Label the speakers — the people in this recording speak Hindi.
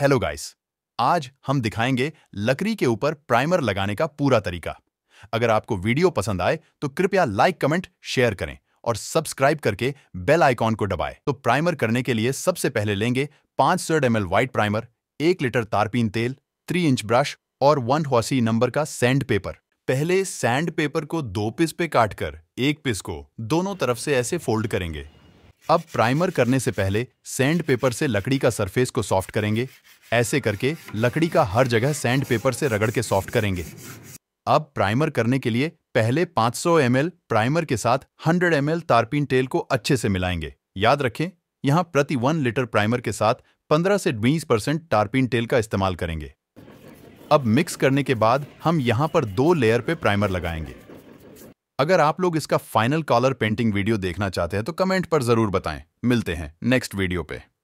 Speaker 1: हेलो गाइस आज हम दिखाएंगे लकड़ी के ऊपर प्राइमर लगाने का पूरा तरीका अगर आपको वीडियो पसंद आए तो कृपया लाइक कमेंट शेयर करें और सब्सक्राइब करके बेल आइकॉन को दबाएं। तो प्राइमर करने के लिए सबसे पहले लेंगे 500 सौ व्हाइट प्राइमर एक लीटर तारपीन तेल थ्री इंच ब्रश और वन हॉसी नंबर का सैंड पेपर पहले सैंड पेपर को दो पिस पे काटकर एक पिस को दोनों तरफ से ऐसे फोल्ड करेंगे अब प्राइमर करने से पहले सैंड पेपर से लकड़ी का सरफेस को सॉफ्ट करेंगे ऐसे करके लकड़ी का हर जगह सैंड पेपर से रगड़ के सॉफ्ट करेंगे अब प्राइमर करने के लिए पहले 500 ml प्राइमर के साथ 100 ml तारपीन तेल को अच्छे से मिलाएंगे याद रखें यहाँ प्रति वन लीटर प्राइमर के साथ 15 से 20 परसेंट टारपीन तेल का इस्तेमाल करेंगे अब मिक्स करने के बाद हम यहाँ पर दो लेयर पे प्राइमर लगाएंगे अगर आप लोग इसका फाइनल कॉलर पेंटिंग वीडियो देखना चाहते हैं तो कमेंट पर जरूर बताएं मिलते हैं नेक्स्ट वीडियो पे